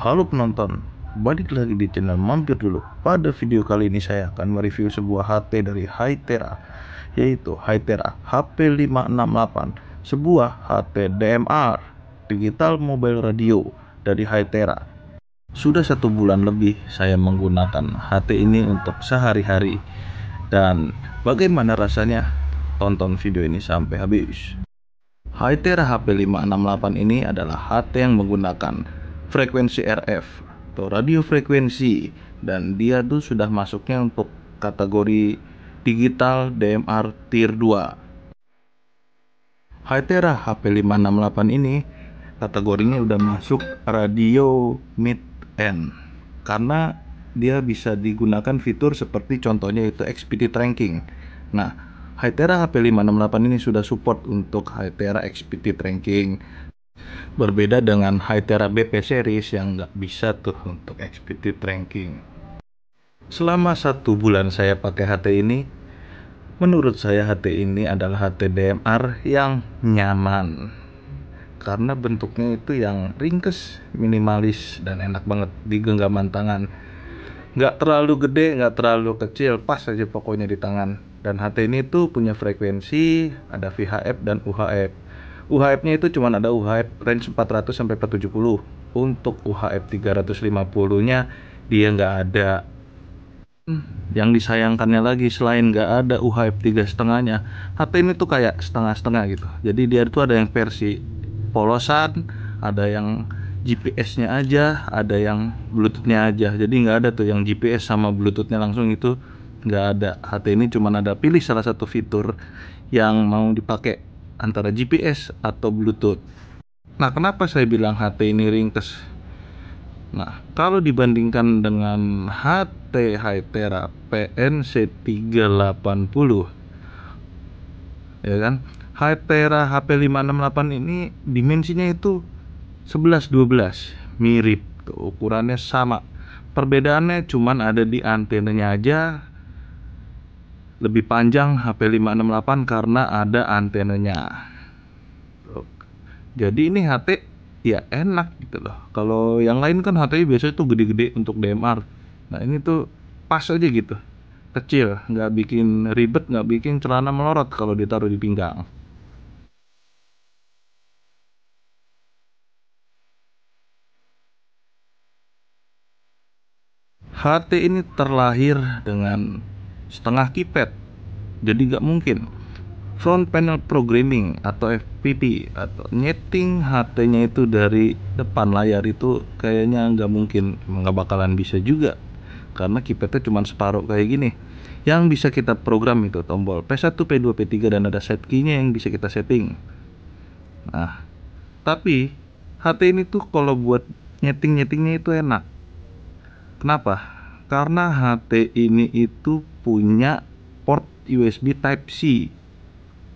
Halo penonton, balik lagi di channel Mampir Dulu. Pada video kali ini saya akan mereview sebuah HT dari Hytera, yaitu Hytera HP568, sebuah HT DMR, Digital Mobile Radio dari Hytera. Sudah satu bulan lebih saya menggunakan HT ini untuk sehari-hari. Dan bagaimana rasanya? Tonton video ini sampai habis. Hytera HP568 ini adalah HT yang menggunakan frekuensi RF atau radio frekuensi dan dia tuh sudah masuknya untuk kategori digital DMR tier 2. Hytera HP568 ini kategorinya udah masuk radio mid end karena dia bisa digunakan fitur seperti contohnya itu XPT Tracking. Nah, Hytera HP568 ini sudah support untuk Hytera XPT Tracking, Berbeda dengan Hytera BP series yang nggak bisa tuh untuk XPT ranking. Selama satu bulan saya pakai HT ini, menurut saya HT ini adalah HT DMR yang nyaman. Karena bentuknya itu yang ringkes, minimalis, dan enak banget di genggaman tangan. Nggak terlalu gede, nggak terlalu kecil, pas aja pokoknya di tangan. Dan HT ini tuh punya frekuensi, ada VHF dan UHF UHF-nya itu cuma ada UHF range 400 sampai 470. Untuk UHF 350-nya dia nggak ada. Hmm, yang disayangkannya lagi selain nggak ada UHF tiga setengahnya, HP ini tuh kayak setengah-setengah gitu. Jadi dia itu ada yang versi polosan, ada yang GPS-nya aja, ada yang Bluetooth-nya aja. Jadi nggak ada tuh yang GPS sama Bluetooth-nya langsung itu nggak ada. HT ini cuma ada pilih salah satu fitur yang mau dipakai antara GPS atau Bluetooth. Nah, kenapa saya bilang HT ini ringkes? Nah, kalau dibandingkan dengan HT Hytera PNC380 ya kan? Hytera HP568 ini dimensinya itu 11 12 mirip ukurannya sama perbedaannya cuman ada di antenanya aja lebih panjang HP568 karena ada antenanya. Jadi ini HT ya enak gitu loh. Kalau yang lain kan HT biasanya tuh gede-gede untuk DMR. Nah ini tuh pas aja gitu, kecil, nggak bikin ribet, nggak bikin celana melorot kalau ditaruh di pinggang. HT ini terlahir dengan setengah keypad jadi nggak mungkin front panel programming atau FPP atau nyeting HT-nya itu dari depan layar itu kayaknya nggak mungkin nggak bakalan bisa juga karena keypadnya cuma separuh kayak gini yang bisa kita program itu tombol P1, P2, P3 dan ada set key-nya yang bisa kita setting nah tapi HT ini tuh kalau buat nyeting-nyetingnya itu enak kenapa? karena HT ini itu punya port USB Type C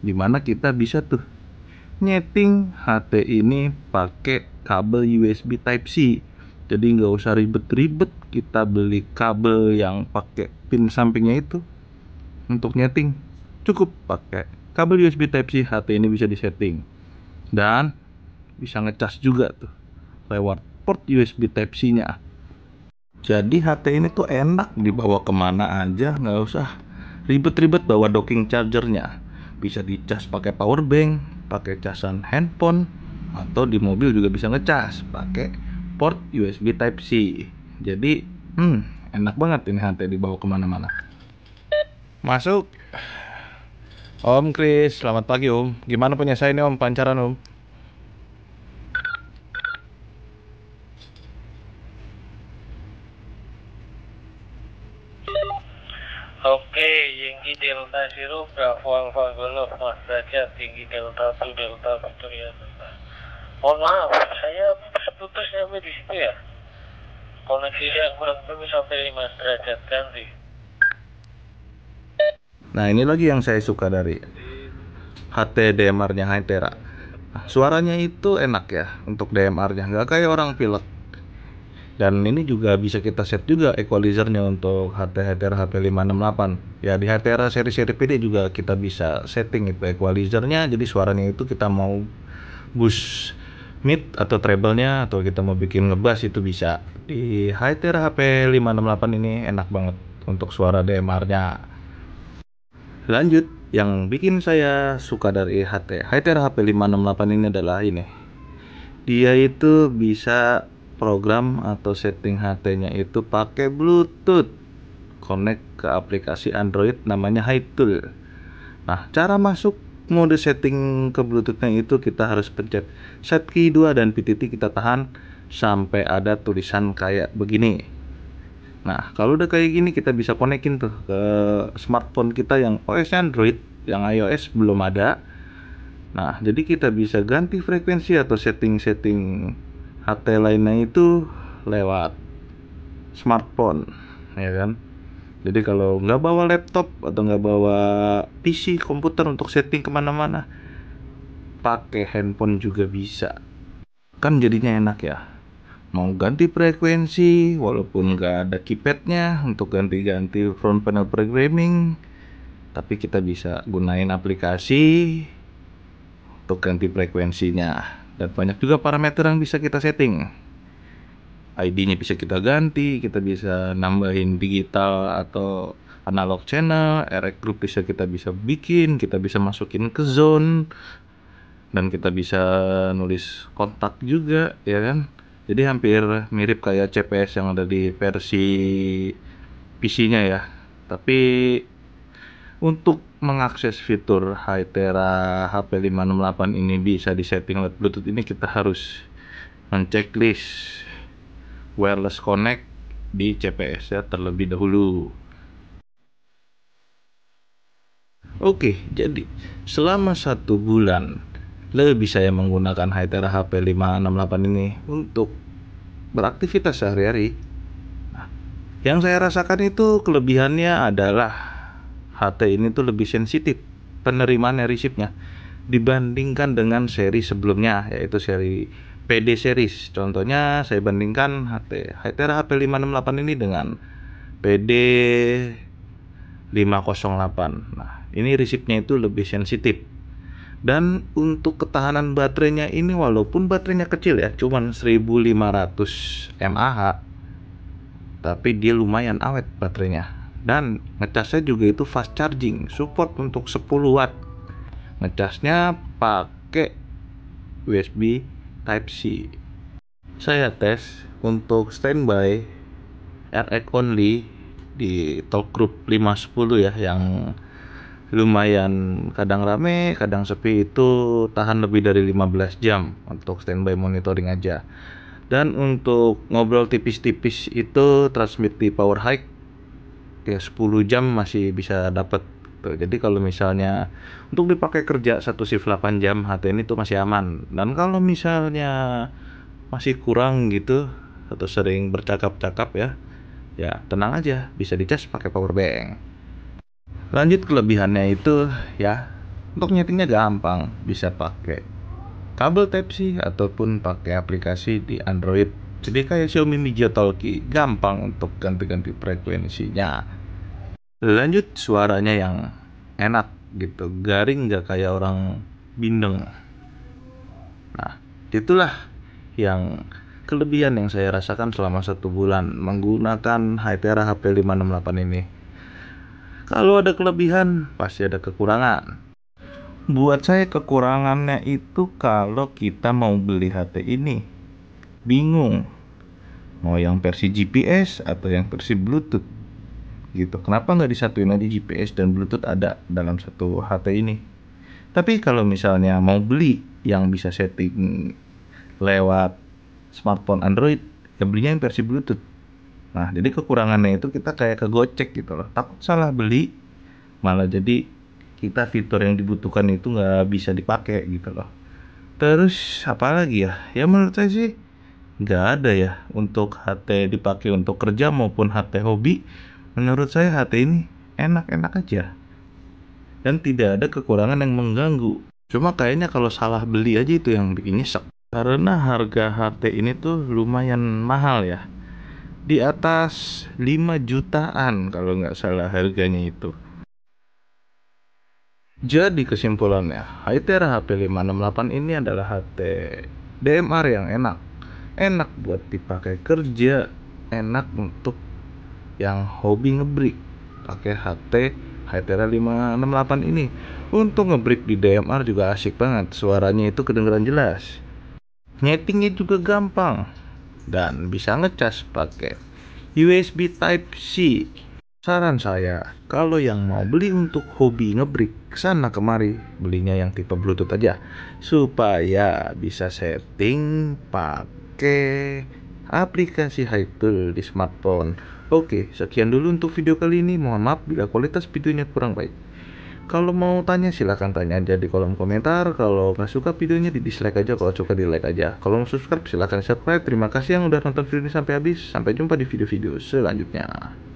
dimana kita bisa tuh nyeting HT ini pakai kabel USB Type C jadi nggak usah ribet-ribet kita beli kabel yang pakai pin sampingnya itu untuk nyeting cukup pakai kabel USB Type C HT ini bisa disetting dan bisa ngecas juga tuh lewat port USB Type C nya jadi HT ini tuh enak dibawa kemana aja nggak usah ribet-ribet bawa docking chargernya bisa dicas pakai power bank pakai casan handphone atau di mobil juga bisa ngecas pakai port USB Type C jadi hmm enak banget ini HT dibawa kemana-mana masuk Om Kris, selamat pagi Om. Gimana punya saya ini Om, pancaran Om? delta tuh kan delta faktorial kan delta mohon maaf saya putus ya, sampai di situ ya koneksi saya kurang lebih sampai 5 derajat kan sih. nah ini lagi yang saya suka dari HT DMR-nya Hytera suaranya itu enak ya untuk DMR-nya nggak kayak orang pilek dan ini juga bisa kita set juga equalizernya untuk HT HTR HP568 ya di HTR seri-seri PD juga kita bisa setting itu equalizernya jadi suaranya itu kita mau boost mid atau treble-nya atau kita mau bikin ngebas itu bisa di HTR HP568 ini enak banget untuk suara DMR-nya lanjut yang bikin saya suka dari HT HTR HP568 ini adalah ini dia itu bisa program atau setting HT-nya itu pakai Bluetooth connect ke aplikasi Android namanya HiTool. Nah, cara masuk mode setting ke Bluetooth-nya itu kita harus pencet set key 2 dan PTT kita tahan sampai ada tulisan kayak begini. Nah, kalau udah kayak gini kita bisa konekin tuh ke smartphone kita yang OS Android, yang iOS belum ada. Nah, jadi kita bisa ganti frekuensi atau setting-setting HT lainnya itu lewat smartphone ya kan jadi kalau nggak bawa laptop atau nggak bawa PC komputer untuk setting kemana-mana pakai handphone juga bisa kan jadinya enak ya mau ganti frekuensi walaupun nggak ada keypadnya untuk ganti-ganti front panel programming tapi kita bisa gunain aplikasi untuk ganti frekuensinya dan banyak juga parameter yang bisa kita setting ID-nya bisa kita ganti, kita bisa nambahin digital atau analog channel, RX group bisa kita bisa bikin, kita bisa masukin ke zone dan kita bisa nulis kontak juga, ya kan? Jadi hampir mirip kayak CPS yang ada di versi PC-nya ya. Tapi untuk mengakses fitur Hytera HP568 ini bisa di setting lewat Bluetooth ini kita harus menceklis wireless connect di CPS ya terlebih dahulu. Oke, jadi selama satu bulan lebih saya menggunakan Hytera HP568 ini untuk beraktivitas sehari-hari. Nah, yang saya rasakan itu kelebihannya adalah HT ini tuh lebih sensitif penerimaan receive nya dibandingkan dengan seri sebelumnya yaitu seri PD series. Contohnya saya bandingkan HT Hytera HP568 ini dengan PD 508. Nah, ini resipnya itu lebih sensitif. Dan untuk ketahanan baterainya ini walaupun baterainya kecil ya, cuman 1500 mAh tapi dia lumayan awet baterainya dan ngecasnya juga itu fast charging support untuk 10 watt ngecasnya pakai USB Type C saya tes untuk standby RX only di talk group 510 ya yang lumayan kadang rame kadang sepi itu tahan lebih dari 15 jam untuk standby monitoring aja dan untuk ngobrol tipis-tipis itu transmit di power hike ya 10 jam masih bisa dapat tuh. Jadi kalau misalnya untuk dipakai kerja satu shift 8 jam HT ini tuh masih aman. Dan kalau misalnya masih kurang gitu atau sering bercakap-cakap ya, ya tenang aja bisa dicas pakai power bank. Lanjut kelebihannya itu ya untuk nyetingnya gampang bisa pakai kabel Type C ataupun pakai aplikasi di Android jadi kayak Xiaomi Mi Talkie gampang untuk ganti-ganti frekuensinya. Lanjut suaranya yang enak gitu, garing nggak kayak orang bindeng. Nah, itulah yang kelebihan yang saya rasakan selama satu bulan menggunakan Hytera HP 568 ini. Kalau ada kelebihan, pasti ada kekurangan. Buat saya kekurangannya itu kalau kita mau beli HP ini bingung mau yang versi GPS atau yang versi Bluetooth gitu kenapa nggak disatuin aja GPS dan Bluetooth ada dalam satu HT ini tapi kalau misalnya mau beli yang bisa setting lewat smartphone Android ya belinya yang versi Bluetooth nah jadi kekurangannya itu kita kayak kegocek gitu loh takut salah beli malah jadi kita fitur yang dibutuhkan itu nggak bisa dipakai gitu loh terus apa lagi ya ya menurut saya sih nggak ada ya untuk HT dipakai untuk kerja maupun HT hobi menurut saya HT ini enak-enak aja dan tidak ada kekurangan yang mengganggu cuma kayaknya kalau salah beli aja itu yang bikin nyesek karena harga HT ini tuh lumayan mahal ya di atas 5 jutaan kalau nggak salah harganya itu jadi kesimpulannya, HTR HP568 ini adalah HT DMR yang enak enak buat dipakai kerja enak untuk yang hobi ngebrick pakai HT HTR 568 ini untuk ngebrick di DMR juga asik banget suaranya itu kedengeran jelas nyetingnya juga gampang dan bisa ngecas pakai USB Type C Saran saya, kalau yang mau beli untuk hobi ngebrick sana kemari, belinya yang tipe Bluetooth aja supaya bisa setting pakai pakai aplikasi Hyper di smartphone. Oke, sekian dulu untuk video kali ini. Mohon maaf bila kualitas videonya kurang baik. Kalau mau tanya silahkan tanya aja di kolom komentar. Kalau nggak suka videonya di dislike aja. Kalau suka di like aja. Kalau mau subscribe silahkan subscribe. Terima kasih yang udah nonton video ini sampai habis. Sampai jumpa di video-video selanjutnya.